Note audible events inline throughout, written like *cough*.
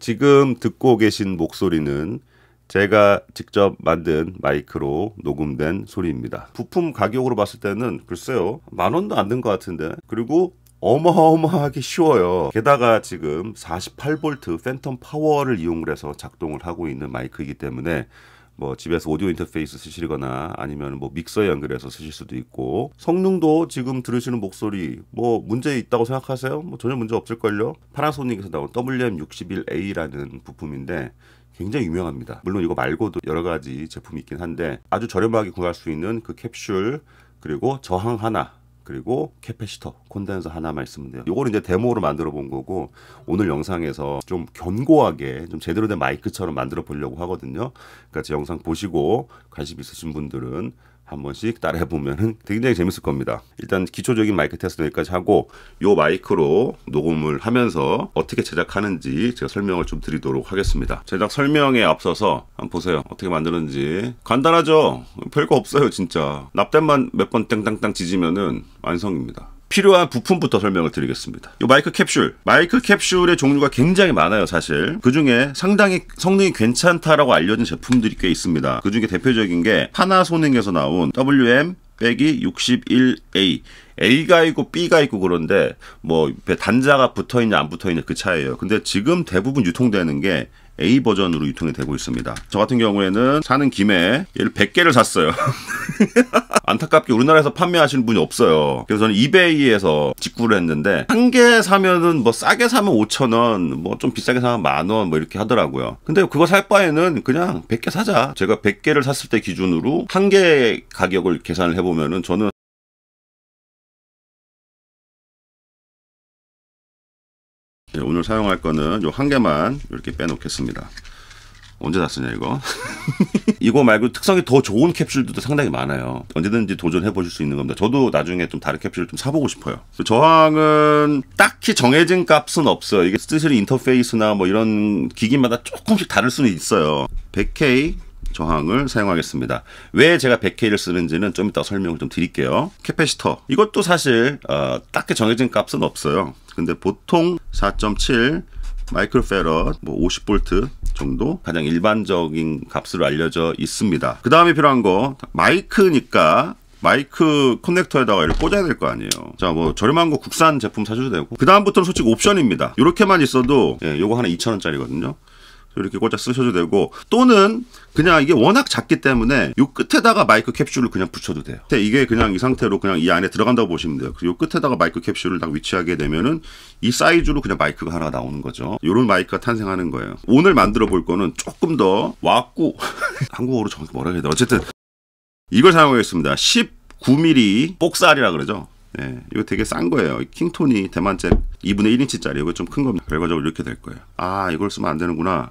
지금 듣고 계신 목소리는 제가 직접 만든 마이크로 녹음된 소리입니다. 부품 가격으로 봤을 때는 글쎄요 만 원도 안든것 같은데 그리고 어마어마하게 쉬워요. 게다가 지금 48V 팬텀 파워를 이용을 해서 작동을 하고 있는 마이크이기 때문에 뭐 집에서 오디오 인터페이스 쓰시거나 아니면 뭐 믹서에 연결해서 쓰실 수도 있고 성능도 지금 들으시는 목소리 뭐 문제 있다고 생각하세요? 뭐 전혀 문제 없을걸요. 파나소닉에서 나온 WM61A라는 부품인데 굉장히 유명합니다. 물론 이거 말고도 여러 가지 제품이 있긴 한데 아주 저렴하게 구할 수 있는 그 캡슐 그리고 저항 하나 그리고 캐패시터 콘덴서 하나 말씀드려요. 이걸 이제 데모로 만들어 본 거고 오늘 영상에서 좀 견고하게 좀 제대로 된 마이크처럼 만들어 보려고 하거든요. 그러니까 제 영상 보시고 관심 있으신 분들은 한 번씩 따라해 보면은 굉장히 재밌을 겁니다. 일단 기초적인 마이크 테스트 여기까지 하고 요 마이크로 녹음을 하면서 어떻게 제작하는지 제가 설명을 좀 드리도록 하겠습니다. 제작 설명에 앞서서 한번 보세요. 어떻게 만드는지 간단하죠. 별거 없어요, 진짜. 납땜만 몇 번 땡땅땅 지지면은 완성입니다. 필요한 부품부터 설명을 드리겠습니다. 이 마이크 캡슐, 마이크 캡슐의 종류가 굉장히 많아요, 사실. 그 중에 상당히 성능이 괜찮다라고 알려진 제품들이 꽤 있습니다. 그 중에 대표적인 게하나손닉에서 나온 WM 빼기 61A A가 있고 B가 있고 그런데 뭐 단자가 붙어 있냐 안 붙어 있냐 그차이에요 근데 지금 대부분 유통되는 게 A 버전으로 유통이 되고 있습니다. 저 같은 경우에는 사는 김에 얘를 100개를 샀어요. *laughs* 안타깝게 우리나라에서 판매하시는 분이 없어요. 그래서 저는 이베이에서 직구를 했는데 한 개 사면은 뭐 싸게 사면 5천 원, 뭐 좀 비싸게 사면 만 원, 뭐 이렇게 하더라고요. 근데 그거 살 바에는 그냥 100개 사자. 제가 100개를 샀을 때 기준으로 한 개 가격을 계산을 해보면은 저는 예, 오늘 사용할 거는 요 한 개만 이렇게 빼놓겠습니다. 언제 났으냐 이거 *laughs* 이거 말고 특성이 더 좋은 캡슐들도 상당히 많아요 언제든지 도전해 보실 수 있는 겁니다 저도 나중에 좀 다른 캡슐을 좀 사보고 싶어요 저항은 딱히 정해진 값은 없어요 이게 스틸 인터페이스나 뭐 이런 기기마다 조금씩 다를 수는 있어요 100K 저항을 사용하겠습니다. 왜 제가 100K를 쓰는지는 좀 이따 설명을 좀 드릴게요. 캐패시터 이것도 사실 어, 딱히 정해진 값은 없어요. 근데 보통 4.7 마이크로페럿 뭐 50볼트 정도 가장 일반적인 값으로 알려져 있습니다. 그 다음에 필요한 거 마이크니까 마이크 커넥터에다가 이렇게 꽂아야 될 거 아니에요 자뭐 저렴한 거 국산 제품 사셔도 되고 그 다음부터는 솔직히 옵션입니다 이렇게만 있어도 예, 요거 하나 2,000원짜리거든요 이렇게 꽂아 쓰셔도 되고 또는 그냥 이게 워낙 작기 때문에 요 끝에다가 마이크 캡슐을 그냥 붙여도 돼요. 이게 그냥 이 상태로 그냥 이 안에 들어간다고 보시면 돼요. 요 끝에다가 마이크 캡슐을 딱 위치하게 되면은 이 사이즈로 그냥 마이크가 하나 나오는 거죠. 요런 마이크가 탄생하는 거예요. 오늘 만들어 볼 거는 조금 더 왔고 *laughs* 한국어로 정확히 뭐라 해야 되나 어쨌든 이걸 사용하겠습니다. 19mm 복살이라 그러죠. 예, 이거 되게 싼 거예요. 킹톤이 대만제 2분의 1인치짜리 이거 좀 큰 겁니다. 결과적으로 이렇게 될 거예요. 아 이걸 쓰면 안 되는구나.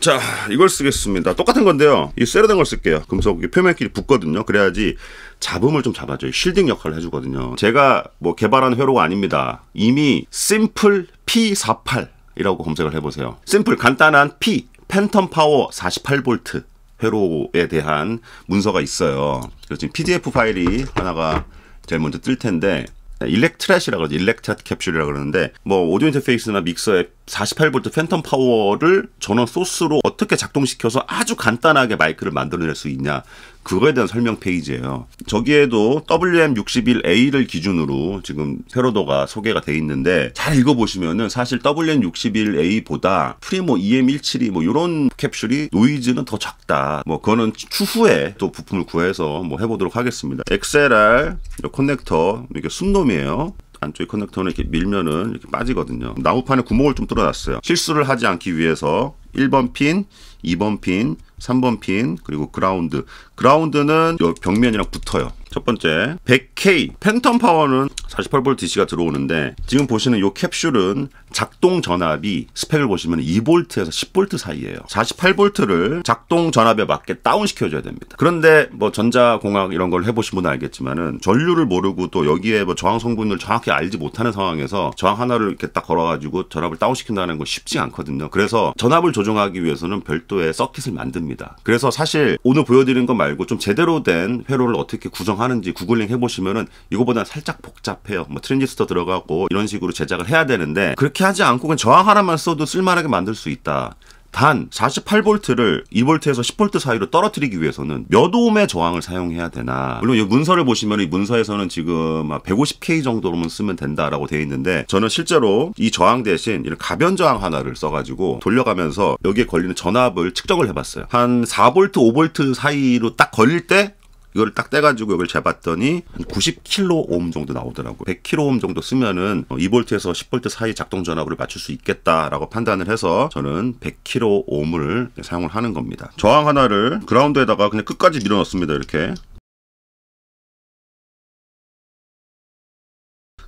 자 이걸 쓰겠습니다 똑같은 건데요 이세로된 걸 쓸게요 금속 이 표면끼리 붙거든요 그래야지 잡음을 좀 잡아줘요 쉴딩 역할을 해주거든요 제가 뭐 개발한 회로가 아닙니다 이미 심플 P48 이라고 검색을 해보세요 심플 간단한 P 팬텀 파워 48V 회로에 대한 문서가 있어요 그래서 지금 PDF 파일이 하나가 제일 먼저 뜰 텐데 일렉트렛이라고 그죠 일렉트렛 캡슐이라고 그러는데 뭐 오디오 인터페이스나 믹서에 48V 팬텀 파워를 전원 소스로 어떻게 작동시켜서 아주 간단하게 마이크를 만들어낼 수 있냐 그거에 대한 설명 페이지예요. 저기에도 WM61A를 기준으로 지금 세로도가 소개가 돼 있는데 잘 읽어보시면은 사실 WM61A보다 프리모 EM17이 뭐 e 이런 뭐 캡슐이 노이즈는 더 작다. 뭐 그거는 추후에 또 부품을 구해서 뭐 해보도록 하겠습니다. XLR 커넥터 이렇게 순놈이에요. 안쪽에 커넥터는 이렇게 밀면은 이렇게 빠지거든요. 나무판에 구멍을 좀 뚫어놨어요. 실수를 하지 않기 위해서 1번 핀, 2번 핀, 3번 핀, 그리고 그라운드 그라운드는 요 벽면이랑 붙어요. 첫 번째 100K 팬텀 파워는 48V DC가 들어오는데 지금 보시는 이 캡슐은 작동 전압이 스펙을 보시면 2V에서 10V 사이예요. 48V를 작동 전압에 맞게 다운 시켜줘야 됩니다. 그런데 뭐 전자공학 이런 걸 해보신 분은 알겠지만은 전류를 모르고 또 여기에 뭐 저항 성분을 정확히 알지 못하는 상황에서 저항 하나를 이렇게 딱 걸어가지고 전압을 다운 시킨다는 건 쉽지 않거든요. 그래서 전압을 조정하기 위해서는 별도의 서킷을 만듭니다. 그래서 사실 오늘 보여드리는 것말 말고 좀 제대로 된 회로를 어떻게 구성하는지 구글링 해보시면은 이거보다 살짝 복잡해요. 뭐 트랜지스터 들어가고 이런 식으로 제작을 해야 되는데 그렇게 하지 않고 그냥 저항 하나만 써도 쓸만하게 만들 수 있다. 단4 8볼트를2볼트에서1 0볼트 사이로 떨어뜨리기 위해서는 몇 옴의 저항을 사용해야 되나 물론 이 문서를 보시면 이 문서에서는 지금 150K 정도로만 쓰면 된다라고 되어 있는데 저는 실제로 이 저항 대신 이런 가변 저항 하나를 써가지고 돌려가면서 여기에 걸리는 전압을 측정을 해봤어요 한4볼트5볼트 사이로 딱 걸릴 때 이걸 딱 떼가지고 이걸 재봤더니 90kΩ 정도 나오더라고요. 100kΩ 정도 쓰면은 2V에서 어, 10V 사이 작동 전압을 맞출 수 있겠다라고 판단을 해서 저는 100kΩ을 사용을 하는 겁니다. 저항 하나를 그라운드에다가 그냥 끝까지 밀어넣습니다. 이렇게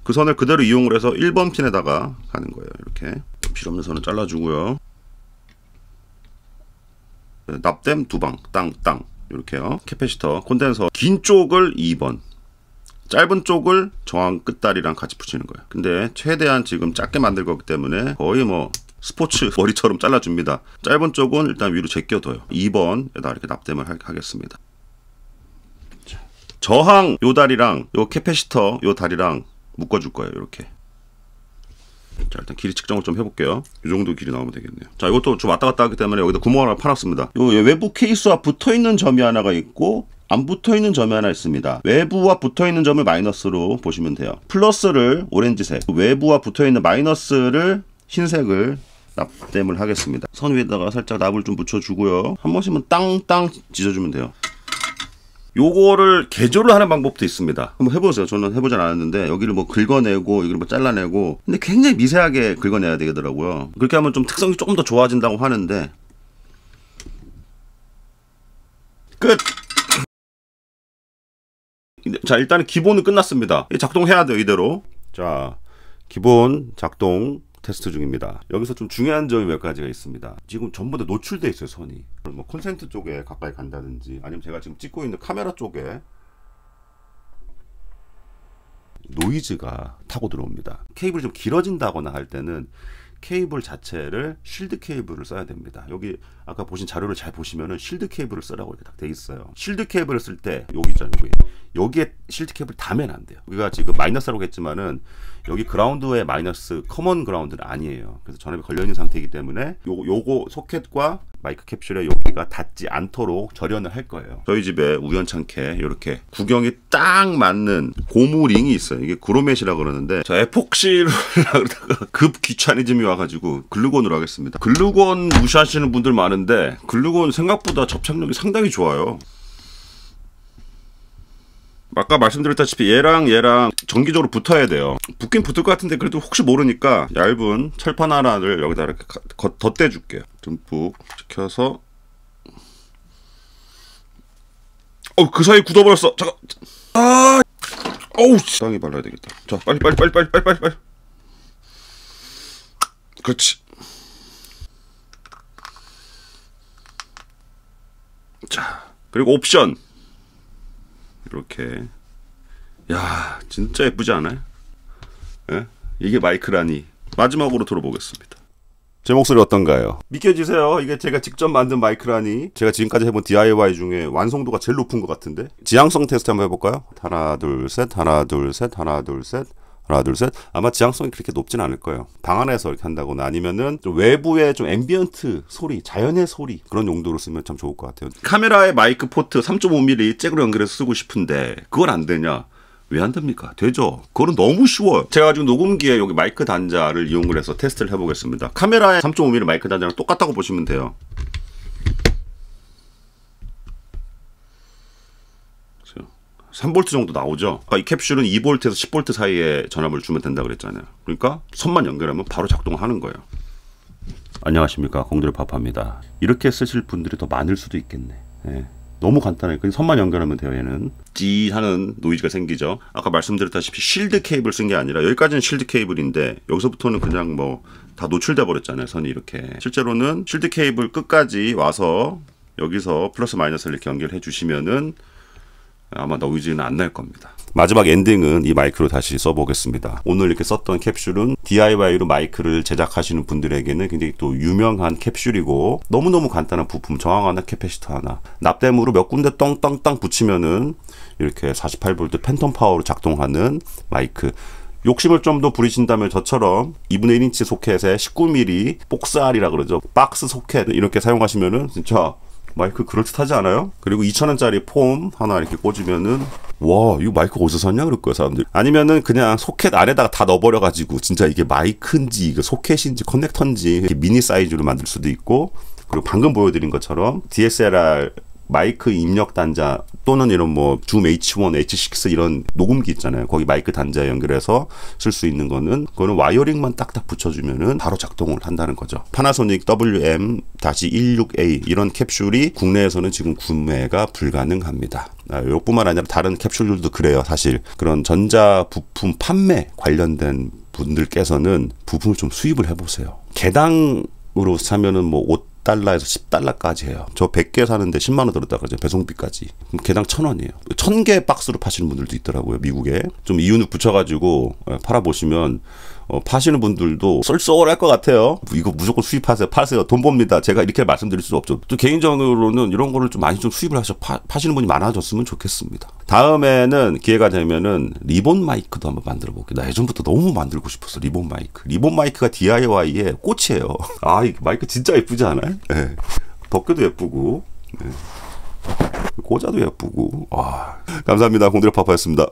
그 선을 그대로 이용을 해서 1번 핀에다가 가는 거예요. 이렇게 필요없는 선은 잘라주고요. 네, 납땜 두 방, 땅, 땅. 이렇게요. 캐패시터 콘덴서 긴 쪽을 2번 짧은 쪽을 저항 끝다리랑 같이 붙이는 거예요. 근데 최대한 지금 작게 만들 거기 때문에 거의 뭐 스포츠 *laughs* 머리처럼 잘라줍니다. 짧은 쪽은 일단 위로 제껴둬요. 2번에다 이렇게 납땜을 하겠습니다. 저항 요 다리랑 요 캐패시터 요 다리랑 묶어줄 거예요. 이렇게 자 일단 길이 측정을 좀 해볼게요 이 정도 길이 나오면 되겠네요 자 이것도 좀 왔다 갔다 하기 때문에 여기다 구멍 하나 파놨습니다 이 예, 외부 케이스와 붙어있는 점이 하나가 있고 안 붙어있는 점이 하나 있습니다 외부와 붙어있는 점을 마이너스로 보시면 돼요 플러스를 오렌지색 외부와 붙어있는 마이너스를 흰색을 납땜을 하겠습니다 선 위에다가 살짝 납을 좀 붙여주고요 한 번씩은 땅땅 찢어주면 돼요 요거를 개조를 하는 방법도 있습니다. 한번 해보세요. 저는 해보진 않았는데 여기를 뭐 긁어내고 여기를 뭐 잘라내고 근데 굉장히 미세하게 긁어내야 되더라고요. 그렇게 하면 좀 특성이 조금 더 좋아진다고 하는데 끝! 자 일단은 기본은 끝났습니다. 작동해야 돼요 이대로. 자 기본 작동 테스트 중입니다. 여기서 좀 중요한 점이 몇 가지가 있습니다. 지금 전부 다 노출돼 있어요 선이. 뭐 콘센트 쪽에 가까이 간다든지 아니면 제가 지금 찍고 있는 카메라 쪽에 노이즈가 타고 들어옵니다. 케이블이 좀 길어진다거나 할 때는 케이블 자체를 쉴드 케이블을 써야 됩니다. 여기 아까 보신 자료를 잘 보시면은 쉴드 케이블을 쓰라고 이렇게 딱 돼 있어요. 쉴드 케이블을 쓸 때 여기 있잖아요. 여기. 여기에 쉴드 케이블 담으면안 돼요. 우리가 지금 마이너스라고 했지만은 여기 그라운드의 마이너스 커먼 그라운드는 아니에요. 그래서 전압이 걸려 있는 상태이기 때문에 요 요거 소켓과 마이크 캡슐에 여기가 닿지 않도록 절연을 할 거예요. 저희 집에 우연찮게 이렇게 구경이 딱 맞는 고무링이 있어요. 이게 그로맷이라 그러는데 저 에폭시로 *laughs* 그다가급 귀차니즘이 와가지고 글루건으로 하겠습니다. 글루건 무시하시는 분들 많은데 글루건 생각보다 접착력이 상당히 좋아요. 아까 말씀드렸다시피 얘랑 얘랑 정기적으로 붙어야 돼요. 붙긴 붙을 것 같은데 그래도 혹시 모르니까 얇은 철판 하나를 여기다 이렇게 덧대 줄게요. 듬뿍 지켜서어그 사이 굳어버렸어. 잠깐 아 어우 땅에 발라야 되겠다. 자 빨리 빨리 빨리 빨리 빨리 빨리 빨리 그렇지. 자 그리고 옵션 이렇게. 야, 진짜 예쁘지 않아요? 예? 이게 마이크라니. 마지막으로 들어보겠습니다. 제 목소리 어떤가요? 믿겨지세요. 이게 제가 직접 만든 마이크라니. 제가 지금까지 해본 DIY 중에 완성도가 제일 높은 것 같은데. 지향성 테스트 한번 해볼까요? 하나, 둘, 셋. 하나, 둘, 셋. 하나, 둘, 셋. 하나 둘셋 아마 지향성이 그렇게 높진 않을 거예요 방 안에서 이렇게 한다거나 아니면은 좀 외부의 좀 앰비언트 소리 자연의 소리 그런 용도로 쓰면 참 좋을 것 같아요 카메라의 마이크 포트 3.5mm 잭으로 연결해서 쓰고 싶은데 그건 안 되냐 왜 안 됩니까? 되죠. 그거는 너무 쉬워요. 제가 지금 녹음기에 여기 마이크 단자를 이용을 해서 테스트를 해보겠습니다. 카메라의 3.5mm 마이크 단자랑 똑같다고 보시면 돼요. 3볼트 정도 나오죠. 그러니까 이 캡슐은 2볼트에서 10볼트 사이에 전압을 주면 된다 그랬잖아요. 그러니까 선만 연결하면 바로 작동하는 거예요. 안녕하십니까 공들의 파파입니다. 이렇게 쓰실 분들이 더 많을 수도 있겠네. 네. 너무 간단해. 그냥 선만 연결하면 돼요, 얘는. 찌 하는 노이즈가 생기죠. 아까 말씀드렸다시피 실드 케이블 쓴 게 아니라 여기까지는 실드 케이블인데 여기서부터는 그냥 뭐 다 노출돼 버렸잖아요, 선이 이렇게. 실제로는 실드 케이블 끝까지 와서 여기서 플러스 마이너스를 이렇게 연결해 주시면은 아마 너이즈는 안 날 겁니다. 마지막 엔딩은 이 마이크로 다시 써보겠습니다. 오늘 이렇게 썼던 캡슐은 DIY로 마이크를 제작하시는 분들에게는 굉장히 또 유명한 캡슐이고 너무너무 간단한 부품 저항 하나 캐패시터 하나 납땜으로 몇 군데 떵떵떵 붙이면은 이렇게 48V 팬텀 파워로 작동하는 마이크 욕심을 좀 더 부리신다면 저처럼 2분의 1인치 소켓에 19mm 복사알이라 그러죠 박스 소켓 이렇게 사용하시면은 진짜 마이크 그럴듯하지 않아요? 그리고 2,000원짜리 폼 하나 이렇게 꽂으면은 와, 이거 마이크 어디서 샀냐 그럴 거야, 사람들이. 아니면은 그냥 소켓 안에다가 다 넣어버려 가지고 진짜 이게 마이크인지 이거 소켓인지 커넥터인지 미니 사이즈로 만들 수도 있고 그리고 방금 보여드린 것처럼 DSLR 마이크 입력 단자 또는 이런 뭐줌 H1, H6 이런 녹음기 있잖아요. 거기 마이크 단자에 연결해서 쓸 수 있는 거는 그거는 와이어링만 딱딱 붙여주면은 바로 작동을 한다는 거죠. 파나소닉 WM-16A 이런 캡슐이 국내에서는 지금 구매가 불가능합니다. 이뿐만 아, 아니라 다른 캡슐들도 그래요. 사실 그런 전자 부품 판매 관련된 분들께서는 부품을 좀 수입을 해보세요. 개당 으로 사면은 뭐 달러에서 10달러까지 해요. 저 100개 사는데 10만 원 들었다 그러죠. 배송비까지. 개당 1,000원이에요. 1,000개 박스로 파시는 분들도 있더라고요. 미국에. 좀 이윤을 붙여 가지고 예, 팔아 보시면 어, 파시는 분들도 쏠쏠할 것 같아요. 이거 무조건 수입하세요. 파세요. 돈 봅니다. 제가 이렇게 말씀드릴 수 없죠. 또 개인적으로는 이런 거를 좀 많이 좀 수입을 하셔 파, 파시는 분이 많아졌으면 좋겠습니다. 다음에는 기회가 되면은 리본 마이크도 한번 만들어 볼게요. 나 예전부터 너무 만들고 싶었어. 리본 마이크. 리본 마이크가 DIY의 꽃이에요. *laughs* 아, 이 마이크 진짜 예쁘지 않아요? 네. 덮개도 예쁘고. 네. 꽂아도 예쁘고. 와. 감사합니다. 공들여 파파였습니다.